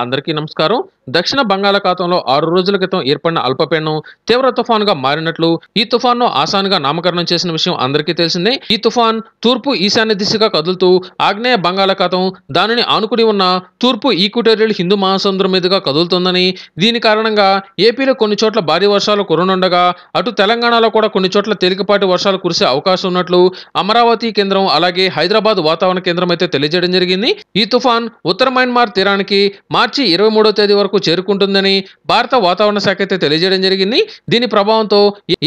అందరికీ నమస్కారం దక్షిణ బంగాళాఖాతంలో ఆరు రోజుల క్రితం ఏర్పడిన అల్పపీడనం తీవ్ర తుఫాన్గా మారినట్లు ఈ తుఫాన్ను గా నామకరణం చేసిన విషయం అందరికీ తెలిసిందే ఈ తుఫాన్ తూర్పు ఈశాన్య దిశగా కదులుతూ ఆగ్నేయ బంగాళాఖాతం దానిని ఆనుకుని ఉన్న తూర్పు ఈక్వటోరియల్ హిందూ మహాసముద్రం మీదుగా కదులుతుందని దీని కారణంగా ఏపీలో కొన్ని చోట్ల భారీ వర్షాలు కురనుండగా అటు తెలంగాణలో కూడా కొన్ని చోట్ల తేలికపాటి వర్షాలు కురిసే అవకాశం ఉన్నట్లు అమరావతి కేంద్రం అలాగే హైదరాబాద్ వాతావరణ కేంద్రం అయితే తెలియజేయడం జరిగింది ఈ తుఫాన్ ఉత్తర మయన్మార్ తీరానికి మార్చి ఇరవై మూడో తేదీ వరకు చేరుకుంటుందని భారత వాతావరణ శాఖ అయితే తెలియజేయడం జరిగింది దీని ప్రభావంతో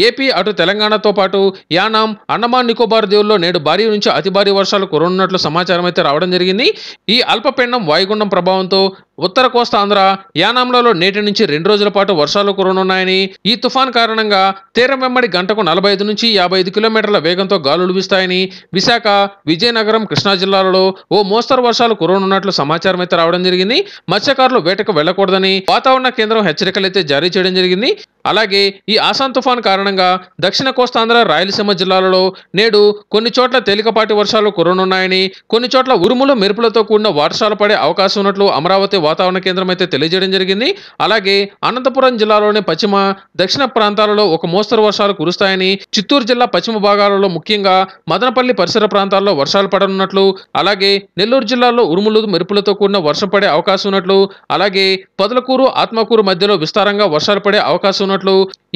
ఏపీ అటు తెలంగాణతో పాటు యానాం అండమాన్ నికోబార్ దీవుల్లో నేడు భారీ నుంచి అతి భారీ వర్షాలు కురనున్నట్లు సమాచారం అయితే రావడం జరిగింది ఈ అల్పపిండం వాయుగుండం ప్రభావంతో ఉత్తర కోస్తా ఆంధ్ర యానాంలలో నేటి నుంచి రెండు రోజుల పాటు వర్షాలు కురనున్నాయని ఈ తుఫాన్ కారణంగా తీరం వెంబడి గంటకు నలభై ఐదు నుంచి యాభై ఐదు కిలోమీటర్ల వేగంతో గాలులు వీస్తాయని విశాఖ విజయనగరం కృష్ణా జిల్లాలలో ఓ మోస్తరు వర్షాలు కురనున్నట్లు సమాచారం అయితే రావడం జరిగింది మత్స్యకారులు వేటకు వెళ్లకూడదని వాతావరణ కేంద్రం హెచ్చరికలు అయితే జారీ చేయడం జరిగింది అలాగే ఈ ఆసాన్ తుఫాన్ కారణంగా దక్షిణ కోస్తాంధ్ర రాయలసీమ జిల్లాలలో నేడు కొన్ని చోట్ల తేలికపాటి వర్షాలు కురనున్నాయని కొన్ని చోట్ల ఉరుములు మెరుపులతో కూడిన వర్షాలు పడే అవకాశం ఉన్నట్లు అమరావతి వాతావరణ కేంద్రం అయితే తెలియజేయడం జరిగింది అలాగే అనంతపురం జిల్లాలోని పశ్చిమ దక్షిణ ప్రాంతాలలో ఒక మోస్తరు వర్షాలు కురుస్తాయని చిత్తూరు జిల్లా పశ్చిమ భాగాలలో ముఖ్యంగా మదనపల్లి పరిసర ప్రాంతాల్లో వర్షాలు పడనున్నట్లు అలాగే నెల్లూరు జిల్లాలో ఉరుములు మెరుపులతో కూడిన వర్షం పడే అవకాశం ఉన్నట్లు అలాగే పదలకూరు ఆత్మకూరు మధ్యలో విస్తారంగా వర్షాలు పడే అవకాశం చేస్తున్నట్లు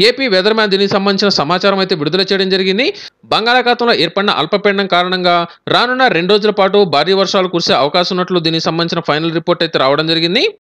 ఏపీ మ్యాన్ దీనికి సంబంధించిన సమాచారం అయితే విడుదల చేయడం జరిగింది బంగాళాఖాతంలో ఏర్పడిన అల్పపీడనం కారణంగా రానున్న రెండు రోజుల పాటు భారీ వర్షాలు కురిసే అవకాశం ఉన్నట్లు దీనికి సంబంధించిన ఫైనల్ రిపోర్ట్ అయితే రావడం జరిగింది